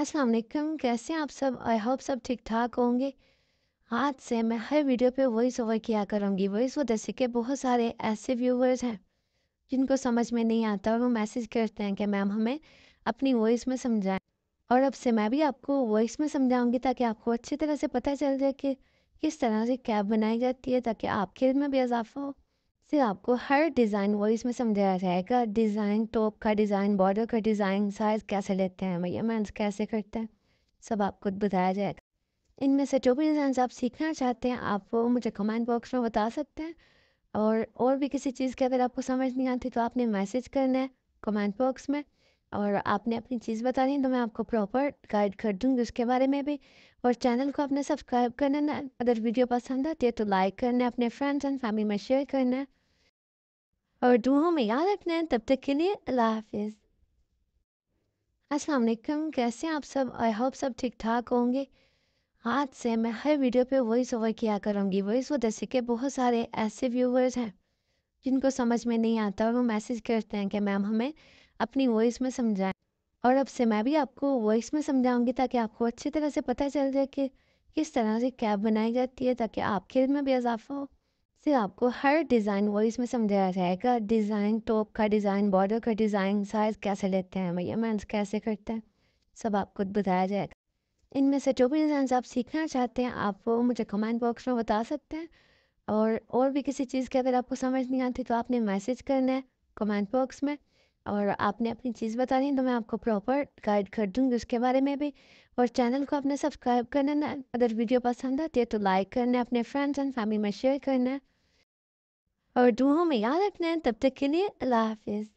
अस्सलाम वालेकुम कैसे हैं आप सब आई होप सब ठीक ठाक होंगे आज से मैं हर वीडियो पे वॉइस ओवर किया करूँगी वॉइस ओवर जैसे कि बहुत सारे ऐसे व्यूवर्स हैं जिनको समझ में नहीं आता और वो मैसेज करते हैं कि मैम हमें अपनी वॉइस में समझाएं और अब से मैं भी आपको वॉइस में समझाऊंगी ताकि आपको अच्छी तरह से पता चल जाए कि किस तरह से कैब बनाई जाती है ताकि आपके में भी इजाफा हो से आपको हर डिज़ाइन वॉइस में समझाया जाएगा डिज़ाइन टॉप का डिज़ाइन बॉर्डर का डिज़ाइन साइज़ कैसे लेते हैं मैं कैसे करते हैं सब आपको बताया जाएगा इनमें से जो भी डिज़ाइन आप सीखना चाहते हैं आप वो मुझे कमेंट बॉक्स में बता सकते हैं और और भी किसी चीज़ की अगर आपको समझ नहीं आती तो आपने मैसेज करना है कमेंट बॉक्स में और आपने अपनी चीज़ बतानी है तो मैं आपको प्रॉपर गाइड कर दूँगी उसके बारे में भी और चैनल को आपने सब्सक्राइब करना है अगर वीडियो पसंद आती है तो लाइक करना है अपने फ्रेंड्स एंड फैमिली में शेयर करना है और दुआओं में याद रखना है तब तक के लिए अल्लाह हाफिज़ अस्सलाम वालेकुम कैसे हैं आप सब आई होप सब ठीक ठाक होंगे आज से मैं हर वीडियो पे वॉइस ओवर किया करूँगी वॉइस ओवर जैसे कि बहुत सारे ऐसे व्यूवर्स हैं जिनको समझ में नहीं आता और वो मैसेज करते हैं कि मैम हमें अपनी वॉइस में समझाएं और अब से मैं भी आपको वॉइस में समझाऊंगी ताकि आपको अच्छी तरह से पता चल जाए कि किस तरह से कैब बनाई जाती है ताकि आपके में भी इजाफा हो से आपको हर डिज़ाइन वो इसमें समझाया जाएगा डिज़ाइन टॉप का डिज़ाइन बॉर्डर का डिज़ाइन साइज़ कैसे लेते हैं मैं कैसे करते हैं सब आपको बताया जाएगा इनमें से जो भी डिज़ाइन आप सीखना चाहते हैं आप वो मुझे कमेंट बॉक्स में बता सकते हैं और और भी किसी चीज़ की अगर आपको समझ नहीं आती तो आपने मैसेज करना है कमेंट बॉक्स में और आपने अपनी चीज़ बतानी है तो मैं आपको प्रॉपर गाइड कर दूँगी उसके बारे में भी और चैनल को आपने सब्सक्राइब करना है अगर वीडियो पसंद आती है तो लाइक करना है अपने फ्रेंड्स एंड फैमिली में शेयर करना है और दुआओं में याद रखना तब तक के लिए अल्लाह हाफिज़